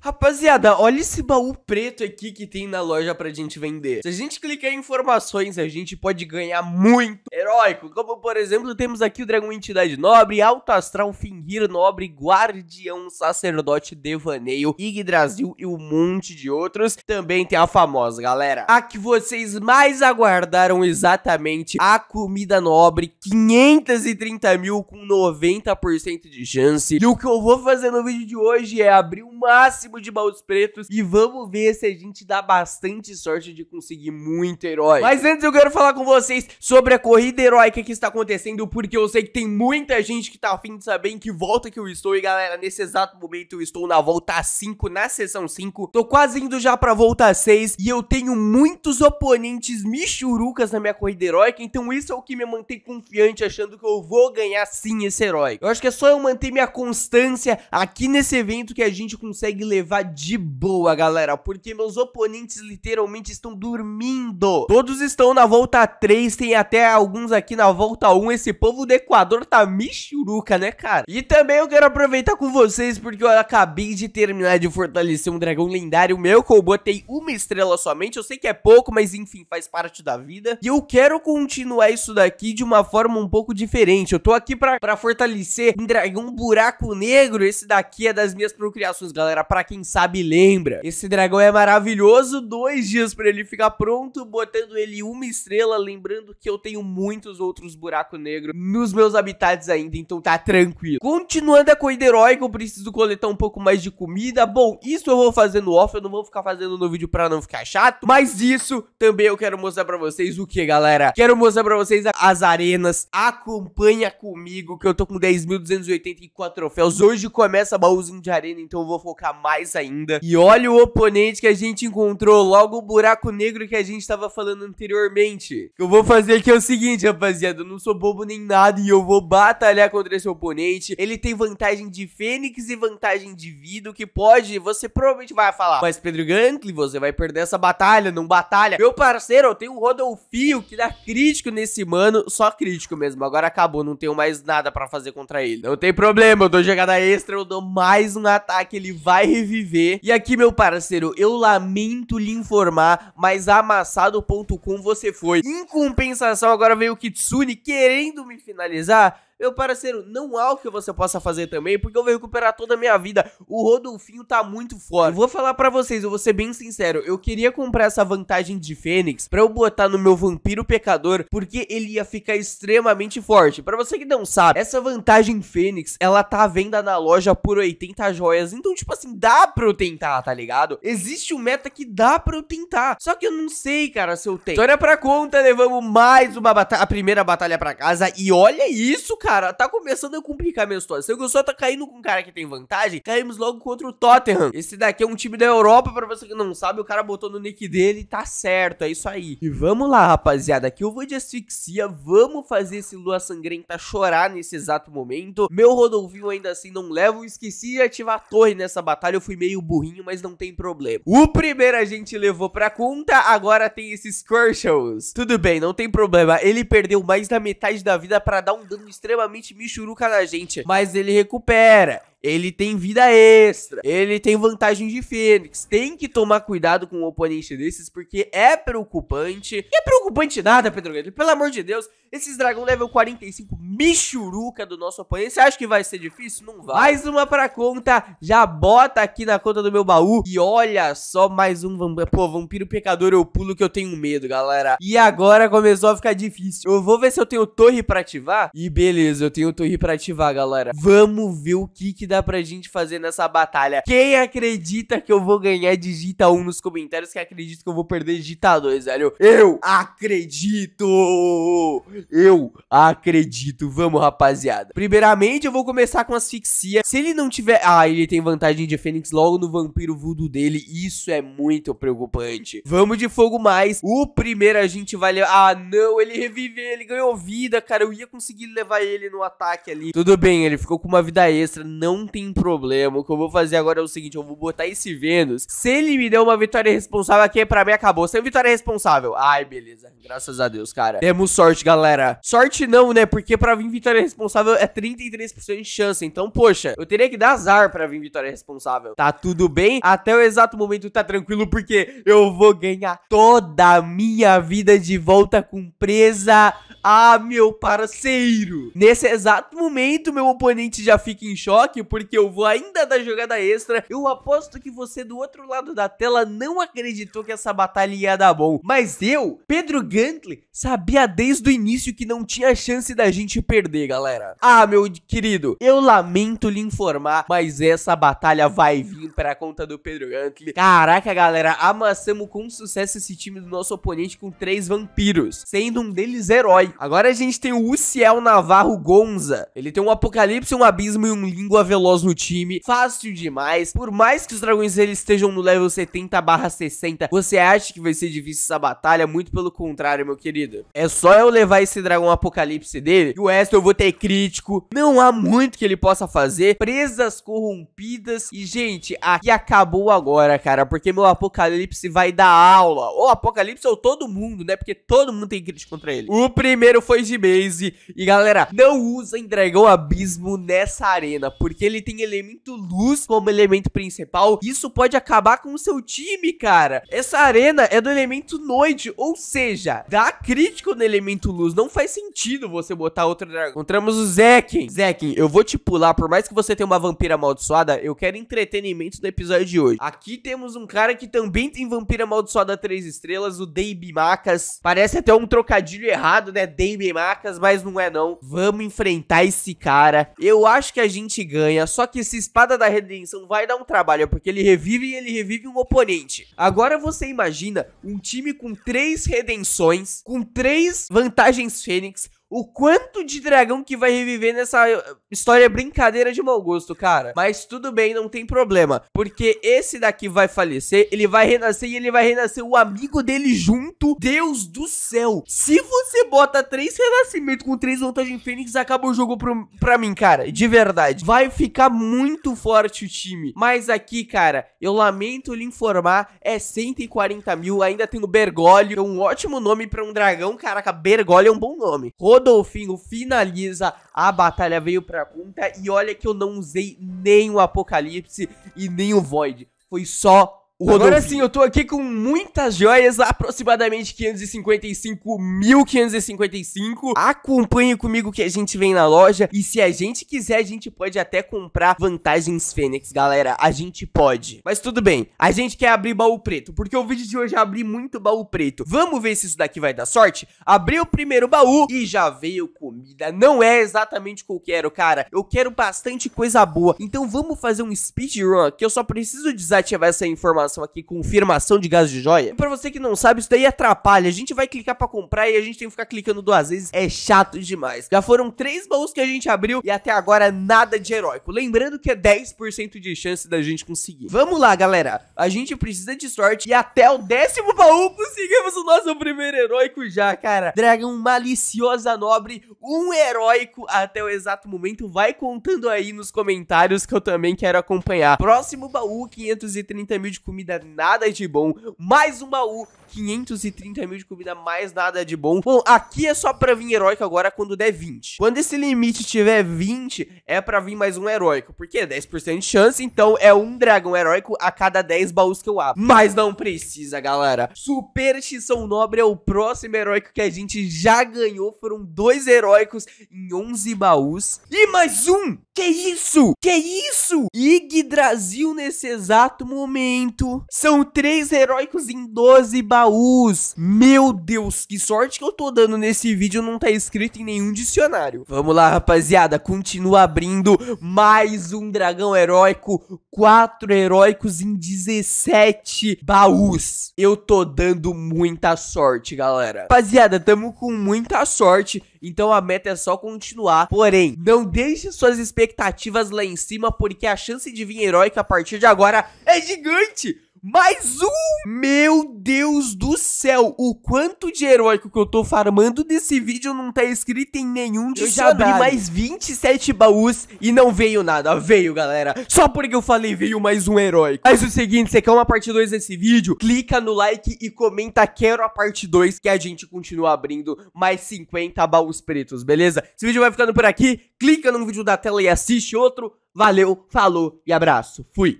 Rapaziada, olha esse baú preto aqui que tem na loja pra gente vender. Se a gente clicar em informações, a gente pode ganhar muito heróico. Como, por exemplo, temos aqui o dragão entidade nobre, alto astral, fingir nobre, guardião, sacerdote, devaneio, Yggdrasil e um monte de outros. Também tem a famosa, galera. A que vocês mais aguardaram exatamente, a comida nobre, 530 mil com 90% de chance. E o que eu vou fazer no vídeo de hoje é abrir o máximo máximo de baús pretos e vamos ver se a gente dá bastante sorte de conseguir muito herói. Mas antes eu quero falar com vocês sobre a corrida heróica que está acontecendo, porque eu sei que tem muita gente que tá afim de saber em que volta que eu estou. E galera, nesse exato momento eu estou na volta 5, na sessão 5. Tô quase indo já pra volta 6 e eu tenho muitos oponentes michurucas na minha corrida heróica, então isso é o que me mantém confiante, achando que eu vou ganhar sim esse herói. Eu acho que é só eu manter minha constância aqui nesse evento que a gente consegue levar levar de boa, galera, porque meus oponentes literalmente estão dormindo. Todos estão na volta 3, tem até alguns aqui na volta 1. Esse povo do Equador tá michuruca, né, cara? E também eu quero aproveitar com vocês, porque eu acabei de terminar de fortalecer um dragão lendário meu, que eu botei uma estrela somente. Eu sei que é pouco, mas enfim, faz parte da vida. E eu quero continuar isso daqui de uma forma um pouco diferente. Eu tô aqui pra, pra fortalecer um dragão buraco negro. Esse daqui é das minhas procriações, galera. Pra quem sabe lembra. Esse dragão é maravilhoso, dois dias para ele ficar pronto, botando ele uma estrela, lembrando que eu tenho muitos outros buracos negros nos meus habitats ainda, então tá tranquilo. Continuando a corrida heróica, eu preciso coletar um pouco mais de comida. Bom, isso eu vou fazer no off, eu não vou ficar fazendo no vídeo pra não ficar chato, mas isso também eu quero mostrar pra vocês o que, galera? Quero mostrar pra vocês as arenas, acompanha comigo que eu tô com 10.284 troféus. Hoje começa a baúzinho de arena, então eu vou focar mais mais ainda. E olha o oponente que a gente encontrou, logo o buraco negro que a gente estava falando anteriormente. Eu vou fazer aqui é o seguinte, rapaziada, eu não sou bobo nem nada e eu vou batalhar contra esse oponente. Ele tem vantagem de Fênix e vantagem de vida, o que pode, você provavelmente vai falar, mas Pedro Gantly, você vai perder essa batalha, não batalha. Meu parceiro, eu tenho o Rodolfinho que dá crítico nesse mano, só crítico mesmo. Agora acabou, não tenho mais nada pra fazer contra ele. Não tem problema, eu dou jogada extra, eu dou mais um ataque, ele vai viver. E aqui, meu parceiro, eu lamento lhe informar, mas amassado.com você foi. Em compensação, agora veio o Kitsune querendo me finalizar. Meu parceiro, não há o que você possa fazer também, porque eu vou recuperar toda a minha vida. O Rodolfinho tá muito forte. Eu vou falar para vocês, eu vou ser bem sincero, eu queria comprar essa vantagem de Fênix pra eu botar no meu Vampiro Pecador, porque ele ia ficar extremamente forte. Para você que não sabe, essa vantagem Fênix, ela tá à venda na loja por 80 joias, então tipo assim, dá pra eu tentar, tá ligado? Existe um meta que dá pra eu tentar, só que eu não sei, cara, se eu tenho. História pra conta, levamos mais uma batalha, a primeira batalha pra casa, e olha isso, cara cara, tá começando a complicar minha situação. Eu só tá caindo com um cara que tem vantagem. Caímos logo contra o Tottenham. Esse daqui é um time da Europa, pra você que não sabe, o cara botou no nick dele e tá certo, é isso aí. E vamos lá, rapaziada, aqui eu vou de asfixia, vamos fazer esse Lua Sangrenta chorar nesse exato momento. Meu Rodolfinho ainda assim não leva, eu esqueci de ativar a torre nessa batalha, eu fui meio burrinho, mas não tem problema. O primeiro a gente levou pra conta, agora tem esses Squirtles. Tudo bem, não tem problema, ele perdeu mais da metade da vida pra dar um dano extremamente extremamente michuruca da gente. Mas ele recupera ele tem vida extra, ele tem vantagem de Fênix. Tem que tomar cuidado com um oponente desses, porque é preocupante. E é preocupante nada, Pedro Guedes. Pelo amor de Deus, esses dragão level 45 michuruca do nosso oponente. Você acha que vai ser difícil? Não vai. Mais uma pra conta, já bota aqui na conta do meu baú. E olha só, mais um vampiro. Pô, vampiro pecador, eu pulo que eu tenho medo, galera. E agora começou a ficar difícil. Eu vou ver se eu tenho torre pra ativar. E beleza, eu tenho torre pra ativar, galera. Vamos ver o que que dá pra gente fazer nessa batalha. Quem acredita que eu vou ganhar, digita 1 nos comentários. Quem acredita que eu vou perder, digita 2, velho. Eu acredito! Eu acredito. Vamos, rapaziada. Primeiramente, eu vou começar com asfixia. Se ele não tiver... Ah, ele tem vantagem de Fênix logo no vampiro voodoo dele. Isso é muito preocupante. Vamos de fogo mais. O primeiro a gente vai levar... Ah, não, ele reviveu, ele ganhou vida, cara. Eu ia conseguir levar ele no ataque ali. Tudo bem, ele ficou com uma vida extra. Não não tem problema. O que eu vou fazer agora é o seguinte: eu vou botar esse Vênus. Se ele me der uma vitória responsável aqui, pra mim acabou. Sem vitória responsável. Ai, beleza. Graças a Deus, cara. Temos sorte, galera. Sorte não, né? Porque pra vir vitória responsável é 33% de chance. Então, poxa, eu teria que dar azar pra vir vitória responsável. Tá tudo bem? Até o exato momento tá tranquilo, porque eu vou ganhar toda a minha vida de volta com presa ah, meu parceiro! Nesse exato momento, meu oponente já fica em choque, porque eu vou ainda dar jogada extra. Eu aposto que você do outro lado da tela não acreditou que essa batalha ia dar bom. Mas eu, Pedro Gantley, sabia desde o início que não tinha chance da gente perder, galera. Ah, meu querido, eu lamento lhe informar, mas essa batalha vai vir pra conta do Pedro Gantley. Caraca, galera, amassamos com sucesso esse time do nosso oponente com três vampiros, sendo um deles herói. Agora a gente tem o Uciel Navarro Gonza. Ele tem um apocalipse, um abismo e um língua veloz no time. Fácil demais. Por mais que os dragões eles estejam no level 70 barra 60, você acha que vai ser difícil essa batalha? Muito pelo contrário, meu querido. É só eu levar esse dragão apocalipse dele e o resto eu vou ter crítico. Não há muito que ele possa fazer. Presas corrompidas. E, gente, aqui acabou agora, cara. Porque meu apocalipse vai dar aula. Ou apocalipse é ou todo mundo, né? Porque todo mundo tem crítico contra ele. O primeiro primeiro foi de base E galera, não usem Dragão Abismo nessa arena, porque ele tem elemento luz como elemento principal. Isso pode acabar com o seu time, cara. Essa arena é do elemento noite, ou seja, dá crítico no elemento luz. Não faz sentido você botar outro dragão. Encontramos o Zekin. Zekin, eu vou te pular, por mais que você tenha uma vampira amaldiçoada, eu quero entretenimento no episódio de hoje. Aqui temos um cara que também tem vampira amaldiçoada 3 estrelas, o Dave Macas. Parece até um trocadilho errado, né? Damien marcas, mas não é não. Vamos enfrentar esse cara. Eu acho que a gente ganha, só que esse Espada da Redenção vai dar um trabalho, porque ele revive e ele revive um oponente. Agora você imagina um time com três redenções, com três vantagens fênix, o quanto de dragão que vai reviver nessa eh, história é brincadeira de mau gosto, cara. Mas tudo bem, não tem problema. Porque esse daqui vai falecer, ele vai renascer e ele vai renascer o amigo dele junto. Deus do céu. Se você bota três renascimentos com três vantagens fênix, acaba o jogo pro, pra mim, cara. De verdade. Vai ficar muito forte o time. Mas aqui, cara, eu lamento lhe informar, é 140 mil. Ainda tem o Bergoglio, é um ótimo nome pra um dragão. Caraca, Bergoglio é um bom nome. Rodolfinho finaliza a batalha, veio pra conta. E olha que eu não usei nem o Apocalipse e nem o Void. Foi só Agora sim, eu tô aqui com muitas joias, aproximadamente 555.555. Acompanhe comigo que a gente vem na loja e se a gente quiser, a gente pode até comprar vantagens Fênix, galera. A gente pode. Mas tudo bem, a gente quer abrir baú preto, porque o vídeo de hoje é abrir muito baú preto. Vamos ver se isso daqui vai dar sorte? Abri o primeiro baú e já veio comida. Não é exatamente o que eu quero, cara. Eu quero bastante coisa boa. Então vamos fazer um speedrun, que eu só preciso desativar essa informação relação aqui confirmação de gás de joia. Para você que não sabe, isso daí atrapalha. A gente vai clicar para comprar e a gente tem que ficar clicando duas vezes. É chato demais. Já foram três baús que a gente abriu e até agora nada de heróico. Lembrando que é 10% de chance da gente conseguir. Vamos lá, galera. A gente precisa de sorte e até o décimo baú conseguimos o nosso primeiro heróico já, cara. Dragão maliciosa nobre, um heróico até o exato momento. Vai contando aí nos comentários que eu também quero acompanhar. Próximo baú, 530 mil de comida comida nada de bom. Mais um baú, 530 mil de comida, mais nada de bom. Bom, aqui é só pra vir heróico agora quando der 20. Quando esse limite tiver 20, é pra vir mais um heróico. Porque 10% de chance, então é um dragão heróico a cada 10 baús que eu abro. Mas não precisa, galera. Superstição Nobre é o próximo heróico que a gente já ganhou. Foram dois heróicos em 11 baús. E mais um que isso? Que isso? Yggdrasil nesse exato momento. São três heróicos em 12 baús. Meu Deus, que sorte que eu tô dando nesse vídeo não tá escrito em nenhum dicionário. Vamos lá, rapaziada. Continua abrindo mais um dragão heróico. Quatro heróicos em 17 baús. Eu tô dando muita sorte, galera. Rapaziada, tamo com muita sorte. Então a meta é só continuar. Porém, não deixe suas expectativas lá em cima, porque a chance de vir heróica a partir de agora é gigante. Mais um! Meu Deus do céu, o quanto de heróico que eu tô farmando desse vídeo não tá escrito em nenhum dicionário. Eu já abri mais 27 baús e não veio nada. Veio, galera. Só porque eu falei veio mais um heróico. Mas o seguinte, você quer uma parte 2 desse vídeo? Clica no like e comenta quero a parte 2 que a gente continua abrindo mais 50 baús pretos, beleza? Esse vídeo vai ficando por aqui. Clica no vídeo da tela e assiste outro. Valeu, falou e abraço. Fui!